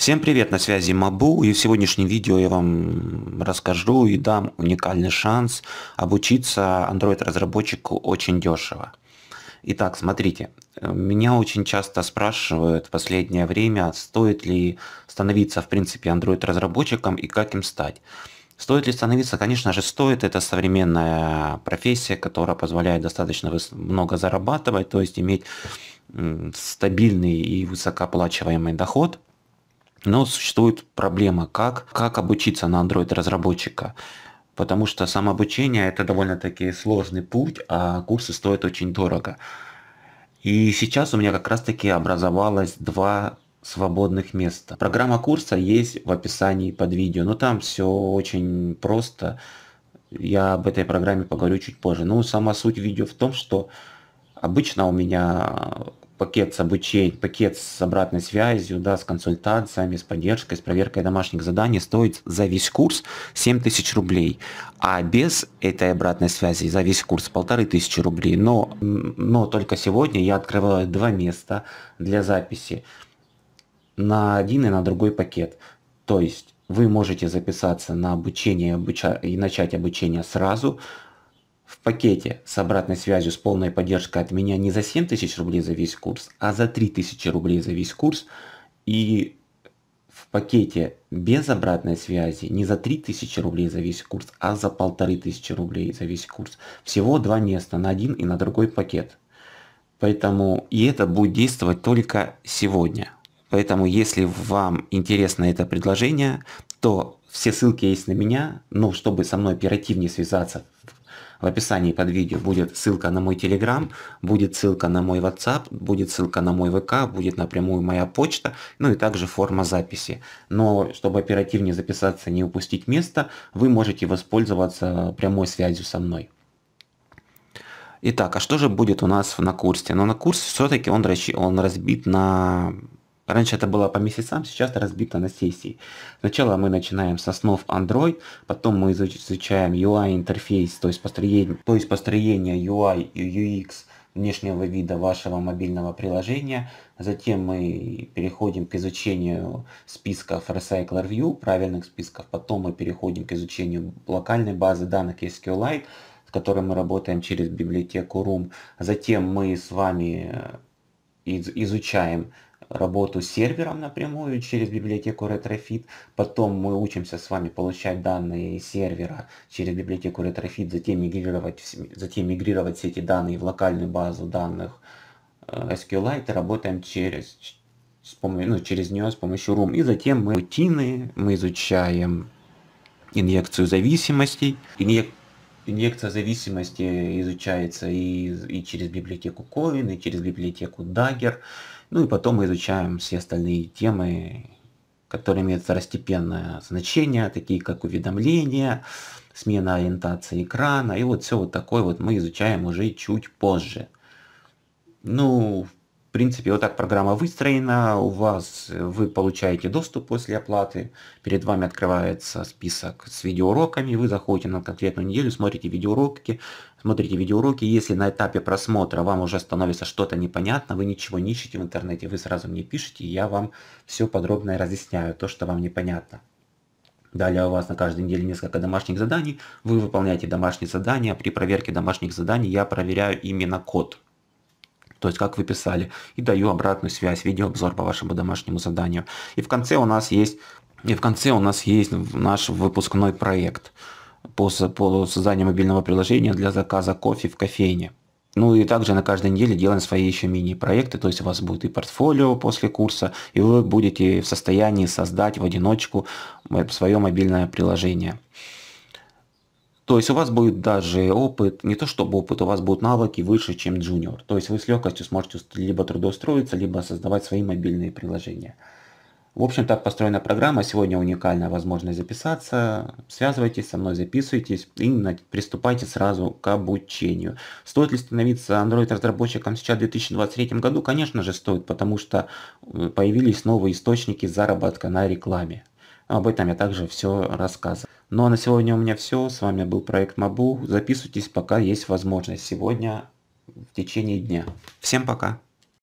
Всем привет, на связи Мабу, и в сегодняшнем видео я вам расскажу и дам уникальный шанс обучиться Android-разработчику очень дешево. Итак, смотрите, меня очень часто спрашивают в последнее время, стоит ли становиться в принципе Android-разработчиком и как им стать. Стоит ли становиться? Конечно же, стоит. Это современная профессия, которая позволяет достаточно много зарабатывать, то есть иметь стабильный и высокооплачиваемый доход – но существует проблема, как, как обучиться на Android-разработчика. Потому что самообучение – это довольно-таки сложный путь, а курсы стоят очень дорого. И сейчас у меня как раз-таки образовалось два свободных места. Программа курса есть в описании под видео, но там все очень просто. Я об этой программе поговорю чуть позже. Но ну, сама суть видео в том, что обычно у меня пакет с обучением, пакет с обратной связью, да, с консультациями, с поддержкой, с проверкой домашних заданий стоит за весь курс 7 тысяч рублей, а без этой обратной связи за весь курс полторы тысячи рублей. Но, но только сегодня я открываю два места для записи на один и на другой пакет. То есть вы можете записаться на обучение обуча... и начать обучение сразу, в пакете с обратной связью с полной поддержкой от меня не за 7 тысяч рублей за весь курс, а за 3 тысячи рублей за весь курс. И в пакете без обратной связи не за 3 тысячи рублей за весь курс, а за 1500 рублей за весь курс. Всего два места на один и на другой пакет. Поэтому и это будет действовать только сегодня. Поэтому если вам интересно это предложение, то все ссылки есть на меня, но чтобы со мной оперативнее связаться в описании под видео будет ссылка на мой Telegram, будет ссылка на мой WhatsApp, будет ссылка на мой ВК, будет напрямую моя почта, ну и также форма записи. Но чтобы оперативнее записаться, не упустить место, вы можете воспользоваться прямой связью со мной. Итак, а что же будет у нас на курсе? Но на курс все-таки он, он разбит на Раньше это было по месяцам, сейчас это разбито на сессии. Сначала мы начинаем с основ Android, потом мы изучаем UI интерфейс, то есть построение, то есть построение UI и UX внешнего вида вашего мобильного приложения. Затем мы переходим к изучению списков Recycler View, правильных списков. Потом мы переходим к изучению локальной базы данных SQLite, с которой мы работаем через библиотеку Room, Затем мы с вами э, изучаем работу с сервером напрямую через библиотеку RetroFit. Потом мы учимся с вами получать данные сервера через библиотеку RetroFit, затем мигрировать, затем мигрировать все эти данные в локальную базу данных э, SQLite. Работаем через, с помощью, ну, через нее с помощью Room. И затем мы рутины, мы изучаем инъекцию зависимостей. Инъек... Инъекция зависимости изучается и, и через библиотеку Ковин, и через библиотеку Dagger. Ну и потом мы изучаем все остальные темы, которые имеют второстепенное значение, такие как уведомления, смена ориентации экрана, и вот все вот такое вот мы изучаем уже чуть позже. Ну, в в принципе, вот так программа выстроена, у вас э, вы получаете доступ после оплаты, перед вами открывается список с видеоуроками, вы заходите на конкретную неделю, смотрите видеоуроки, смотрите видеоуроки, если на этапе просмотра вам уже становится что-то непонятно, вы ничего не ищете в интернете, вы сразу мне пишите, и я вам все подробно разъясняю, то, что вам непонятно. Далее у вас на каждой неделе несколько домашних заданий. Вы выполняете домашние задания. При проверке домашних заданий я проверяю именно код то есть как вы писали, и даю обратную связь, видеообзор по вашему домашнему заданию. И в конце у нас есть, и в конце у нас есть наш выпускной проект по, по созданию мобильного приложения для заказа кофе в кофейне. Ну и также на каждой неделе делаем свои еще мини-проекты, то есть у вас будет и портфолио после курса, и вы будете в состоянии создать в одиночку э, свое мобильное приложение. То есть у вас будет даже опыт, не то чтобы опыт, у вас будут навыки выше, чем джуниор. То есть вы с легкостью сможете либо трудоустроиться, либо создавать свои мобильные приложения. В общем, так построена программа. Сегодня уникальная возможность записаться. Связывайтесь со мной, записывайтесь и приступайте сразу к обучению. Стоит ли становиться Android-разработчиком сейчас в 2023 году? Конечно же стоит, потому что э, появились новые источники заработка на рекламе. Об этом я также все рассказываю. Ну а на сегодня у меня все. С вами был проект Мабу. Записывайтесь, пока есть возможность. Сегодня в течение дня. Всем пока!